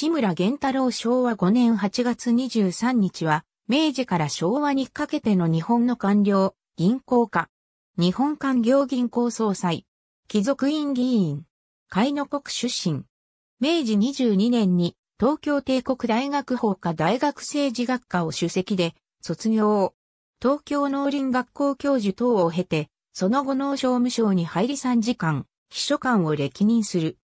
志村玄太郎昭和5年8月23日は、明治から昭和にかけての日本の官僚、銀行家、日本官業銀行総裁、貴族院議員、海の国出身。明治22年に東京帝国大学法科大学政治学科を主席で卒業。東京農林学校教授等を経て、その後農商務省に入り3時間、秘書官を歴任する。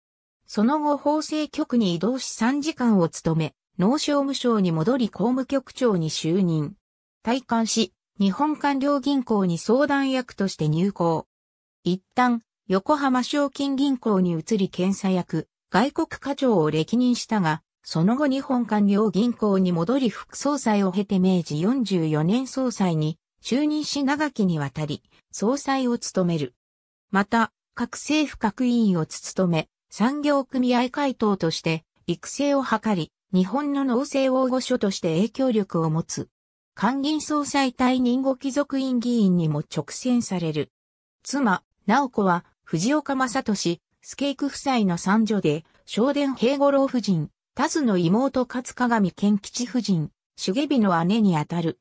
その後法制局に移動し3時間を務め、農商務省に戻り公務局長に就任。退官し、日本官僚銀行に相談役として入行。一旦、横浜賞金銀行に移り検査役、外国課長を歴任したが、その後日本官僚銀行に戻り副総裁を経て明治44年総裁に就任し長きにわたり総裁を務める。また、各政府各委員を務め、産業組合会頭として育成を図り、日本の農政応募所として影響力を持つ。官銀総裁退任後貴族院議員にも直選される。妻、直子は藤岡正俊、スケイク夫妻の三女で、正殿平五郎夫人、タズの妹勝鏡健吉夫人、茂美の姉にあたる。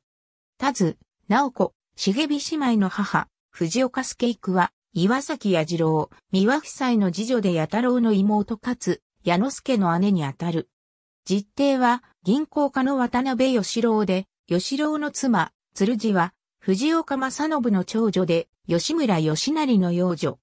タズ、直子、茂美姉妹の母、藤岡スケイクは、岩崎弥次郎、三輪夫妻の次女で弥太郎の妹かつ、矢之助の姉にあたる。実弟は、銀行家の渡辺義郎で、義郎の妻、鶴次は、藤岡正信の長女で、吉村義成の養女。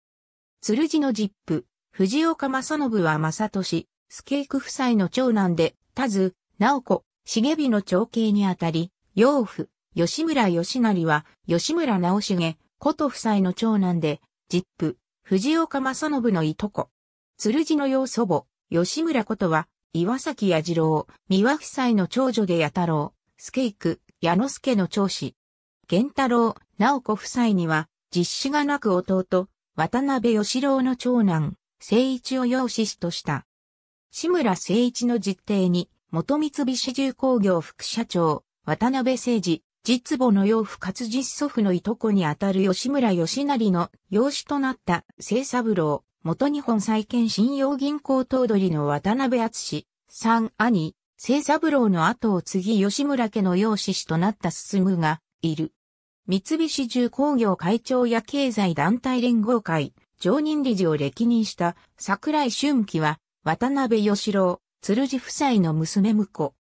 鶴次の実父、藤岡正信は正俊、助育夫妻の長男で、田津、直子、重美の長兄にあたり、養父、吉村義成は、吉村直重、琴夫妻の長男で、ジップ、藤岡正信のいとこ。鶴寺の要祖母、吉村ことは、岩崎弥次郎、三輪夫妻の長女で弥太郎、スケイク、矢之助の長子。玄太郎、直子夫妻には、実子がなく弟、渡辺義郎の長男、聖一を養子子とした。志村聖一の実弟に、元三菱重工業副社長、渡辺誠二、実母の養父かつ実祖父のいとこにあたる吉村義成の養子となった清三郎、元日本債建信用銀行頭取の渡辺厚三兄、清三郎の後を継ぎ吉村家の養子氏となった進がいる。三菱重工業会長や経済団体連合会、常任理事を歴任した桜井春樹は、渡辺義郎、鶴寺夫妻の娘婿。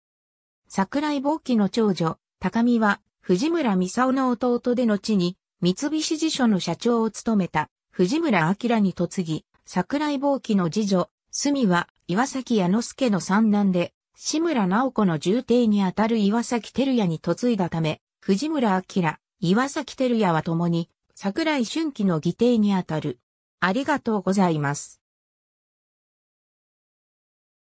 桜井坊記の長女、高見は、藤村正夫の弟で後に、三菱辞書の社長を務めた、藤村明に嫁ぎ、桜井坊記の次女、隅は岩崎矢之助の三男で、志村直子の重邸にあたる岩崎照也に嫁いだため、藤村明、岩崎照也は共に、桜井春季の義弟にあたる。ありがとうございます。